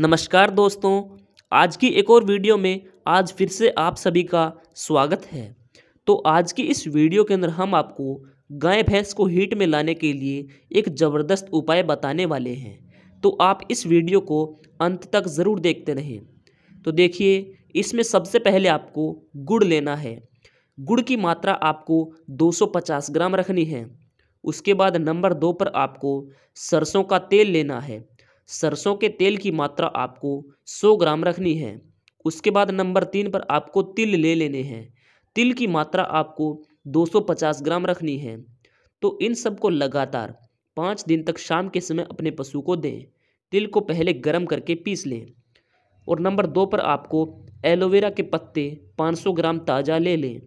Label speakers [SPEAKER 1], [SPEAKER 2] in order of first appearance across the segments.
[SPEAKER 1] नमस्कार दोस्तों आज की एक और वीडियो में आज फिर से आप सभी का स्वागत है तो आज की इस वीडियो के अंदर हम आपको गाय भैंस को हीट में लाने के लिए एक ज़बरदस्त उपाय बताने वाले हैं तो आप इस वीडियो को अंत तक ज़रूर देखते रहें तो देखिए इसमें सबसे पहले आपको गुड़ लेना है गुड़ की मात्रा आपको 250 ग्राम रखनी है उसके बाद नंबर दो पर आपको सरसों का तेल लेना है सरसों के तेल की मात्रा आपको सौ ग्राम रखनी है उसके बाद नंबर तीन पर आपको तिल ले लेने हैं तिल की मात्रा आपको 250 ग्राम रखनी है तो इन सबको लगातार पाँच दिन तक शाम के समय अपने पशु को दें तिल को पहले गर्म करके पीस लें और नंबर दो पर आपको एलोवेरा के पत्ते 500 ग्राम ताज़ा ले लें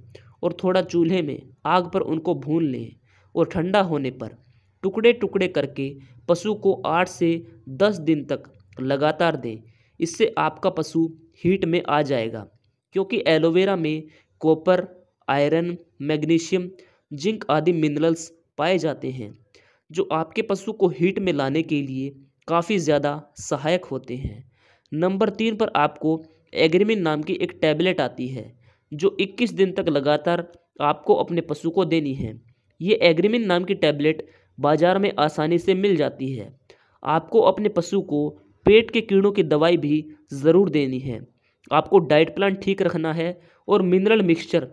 [SPEAKER 1] और थोड़ा चूल्हे में आग पर उनको भून लें और ठंडा होने पर टुकड़े टुकड़े करके पशु को आठ से दस दिन तक लगातार दें इससे आपका पशु हीट में आ जाएगा क्योंकि एलोवेरा में कॉपर आयरन मैग्नीशियम जिंक आदि मिनरल्स पाए जाते हैं जो आपके पशु को हीट में लाने के लिए काफ़ी ज़्यादा सहायक होते हैं नंबर तीन पर आपको एग्रीमिन नाम की एक टैबलेट आती है जो 21 दिन तक लगातार आपको अपने पशु को देनी है ये एग्रीमिन नाम की टैबलेट बाज़ार में आसानी से मिल जाती है आपको अपने पशु को पेट के कीड़ों की दवाई भी ज़रूर देनी है आपको डाइट प्लान ठीक रखना है और मिनरल मिक्सचर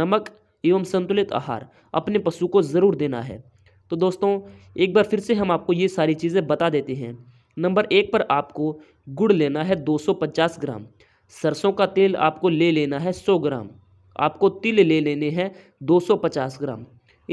[SPEAKER 1] नमक एवं संतुलित आहार अपने पशु को ज़रूर देना है तो दोस्तों एक बार फिर से हम आपको ये सारी चीज़ें बता देते हैं नंबर एक पर आपको गुड़ लेना है 250 ग्राम सरसों का तेल आपको ले लेना है 100 ग्राम आपको तिल ले लेने हैं 250 ग्राम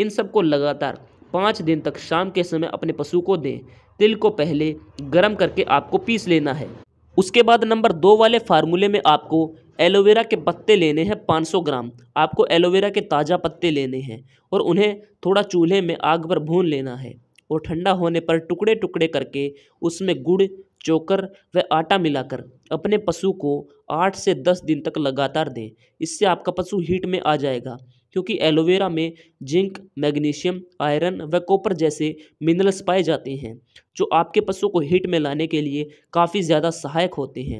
[SPEAKER 1] इन सबको लगातार पाँच दिन तक शाम के समय अपने पशु को दें तिल को पहले गर्म करके आपको पीस लेना है उसके बाद नंबर दो वाले फार्मूले में आपको एलोवेरा के पत्ते लेने हैं 500 ग्राम आपको एलोवेरा के ताज़ा पत्ते लेने हैं और उन्हें थोड़ा चूल्हे में आग पर भून लेना है और ठंडा होने पर टुकड़े टुकड़े करके उसमें गुड़ चोकर व आटा मिलाकर अपने पशु को आठ से दस दिन तक लगातार दें इससे आपका पशु हीट में आ जाएगा क्योंकि एलोवेरा में जिंक मैग्नीशियम आयरन व कॉपर जैसे मिनरल्स पाए जाते हैं जो आपके पशु को हीट में लाने के लिए काफ़ी ज़्यादा सहायक होते हैं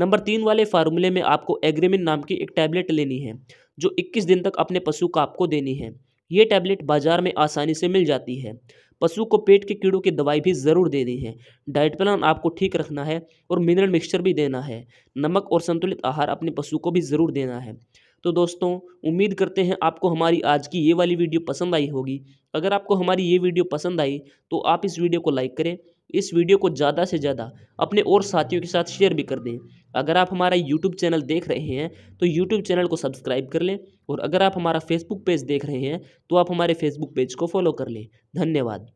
[SPEAKER 1] नंबर तीन वाले फार्मूले में आपको एग्रीमिन नाम की एक टैबलेट लेनी है जो 21 दिन तक अपने पशु का आपको देनी है ये टैबलेट बाजार में आसानी से मिल जाती है पशु को पेट के कीड़ों की दवाई भी ज़रूर देनी है डाइट प्लान आपको ठीक रखना है और मिनरल मिक्सचर भी देना है नमक और संतुलित आहार अपने पशु को भी ज़रूर देना है तो दोस्तों उम्मीद करते हैं आपको हमारी आज की ये वाली वीडियो पसंद आई होगी अगर आपको हमारी ये वीडियो पसंद आई तो आप इस वीडियो को लाइक करें इस वीडियो को ज़्यादा से ज़्यादा अपने और साथियों के साथ शेयर भी कर दें अगर आप हमारा यूट्यूब चैनल देख रहे हैं तो यूट्यूब चैनल को सब्सक्राइब कर लें और अगर आप हमारा फेसबुक पेज देख रहे हैं तो आप हमारे फेसबुक पेज को फॉलो कर लें धन्यवाद